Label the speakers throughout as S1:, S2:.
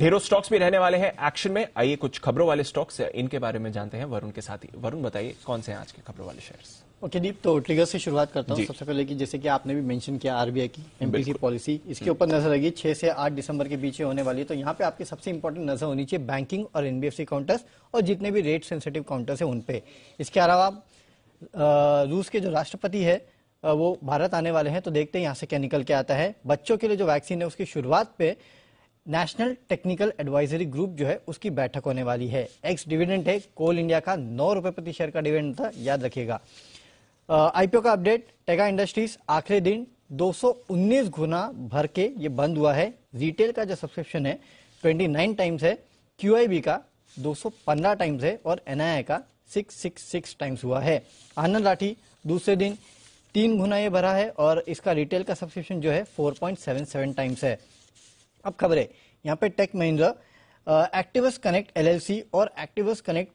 S1: ढेरों स्टॉक्स भी रहने वाले हैं एक्शन में आइए कुछ खबरों वाले स्टॉक्स इनके बारे में जानते हैं वरुण के साथ ही वरुण बताइए कौन से हैं आज के खबरों वाले शेयर्स
S2: ओके दीप तो ट्रिगर से शुरुआत करता हूँ सबसे पहले कि जैसे कि आपने भी मेंशन किया आरबीआई की एमपीसी पॉलिसी इसके हम्म। ऊपर नजर रहेगी छह से आठ दिसंबर के बीच होने वाली है तो यहाँ पे आपकी सबसे इंपॉर्टेंट नजर होनी चाहिए बैंकिंग और एनबीएफसी काउंटर्स और जितने भी रेट सेंसिटिव काउंटर्स है उन पे इसके अलावा रूस के जो राष्ट्रपति है वो भारत आने वाले हैं तो देखते हैं यहाँ से क्या निकल के आता है बच्चों के लिए जो वैक्सीन है उसकी शुरुआत पे नेशनल टेक्निकल एडवाइजरी ग्रुप जो है उसकी बैठक होने वाली है एक्स डिविडेंट है कोल इंडिया का नौ रुपए प्रति शेयर का डिविडेंट था याद रखिएगा आईपीओ का अपडेट टेगा इंडस्ट्रीज आखिरी दिन 219 गुना भर के ये बंद हुआ है रिटेल का जो सब्सक्रिप्शन है 29 टाइम्स है क्यू का 215 टाइम्स है और एनआईआई का 666 टाइम्स हुआ है आनंद राठी दूसरे दिन तीन गुना ये भरा है और इसका रिटेल का सब्सक्रिप्शन जो है 4.77 टाइम्स है अब खबरें यहाँ पे Tech Mahindra Activus connect LLC और एक्टिवस कनेक्ट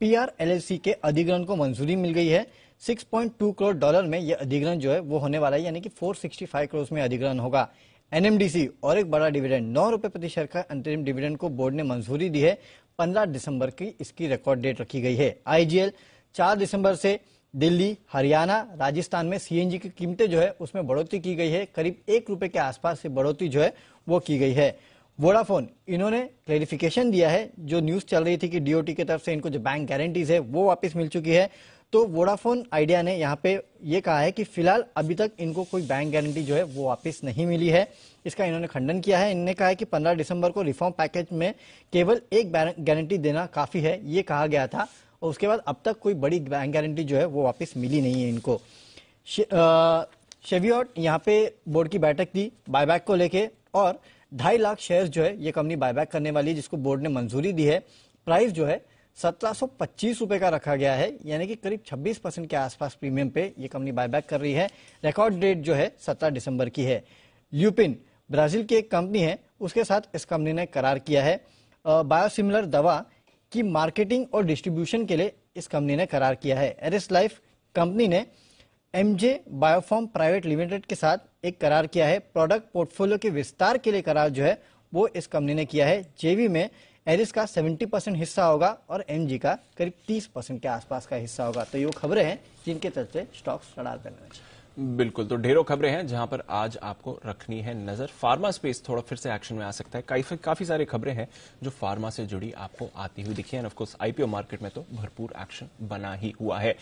S2: पीआर एलएलसी के अधिग्रहण को मंजूरी मिल गई है 6.2 करोड़ डॉलर में यह अधिग्रहण जो है वो होने वाला है यानी कि 465 करोड़ में अधिग्रहण होगा एनएमडीसी और एक बड़ा डिविडेंड नौ रुपए प्रति शेयर का अंतरिम डिविडेंड को बोर्ड ने मंजूरी दी है 15 दिसंबर की इसकी रिकॉर्ड डेट रखी गई है आईजीएल 4 दिसंबर से दिल्ली हरियाणा राजस्थान में सीएनजी की कीमतें जो है उसमें बढ़ोतरी की गई है करीब एक रुपए के आसपास से बढ़ोतरी जो है वो की गई है वोडाफोन इन्होंने क्लेरिफिकेशन दिया है जो न्यूज चल रही थी कि डीओटी की तरफ से इनको जो बैंक गारंटीज है वो वापस मिल चुकी है तो वोडाफोन आइडिया ने यहाँ पे ये कहा है कि फिलहाल अभी तक इनको कोई बैंक गारंटी जो है वो वापस नहीं मिली है इसका इन्होंने खंडन किया है इन्होंने कहा है कि 15 दिसंबर को रिफॉर्म पैकेज में केवल एक गारंटी देना काफी है ये कहा गया था और उसके बाद अब तक कोई बड़ी बैंक गारंटी जो है वो वापस मिली नहीं है इनको शेवियट यहाँ पे बोर्ड की बैठक थी बायबैक को लेके और ढाई लाख शेयर जो है ये कंपनी बायबैक करने वाली है जिसको बोर्ड ने मंजूरी दी है प्राइस जो है सत्रह रुपए का रखा गया है यानी कि करीब 26 परसेंट के आसपास प्रीमियम पे ये कंपनी बायबैक कर रही है रिकॉर्ड डेट जो है 17 दिसंबर की है ल्यूपिन ब्राजील की एक कंपनी है उसके साथ इस कंपनी ने करार किया है बायोसिमिलर दवा की मार्केटिंग और डिस्ट्रीब्यूशन के लिए इस कंपनी ने करार किया है एरिस लाइफ कंपनी ने एमजे बायोफॉर्म प्राइवेट लिमिटेड के साथ एक करार किया है प्रोडक्ट पोर्टफोलियो के विस्तार के लिए करार जो है वो इस कंपनी ने किया है जेवी में एरिस का 70 परसेंट हिस्सा होगा और एमजी का करीब 30 परसेंट के आसपास का हिस्सा होगा तो ये खबरें हैं जिनके तहत स्टॉक्स लड़ा करना चाहिए
S1: बिल्कुल तो ढेरों खबरें हैं जहां पर आज आपको रखनी है नजर फार्मा स्पेस थोड़ा फिर से एक्शन में आ सकता है काफी काफी सारी खबरें हैं जो फार्मा से जुड़ी आपको आती हुई दिखी है एंड आईपीओ मार्केट में तो भरपूर एक्शन बना ही हुआ है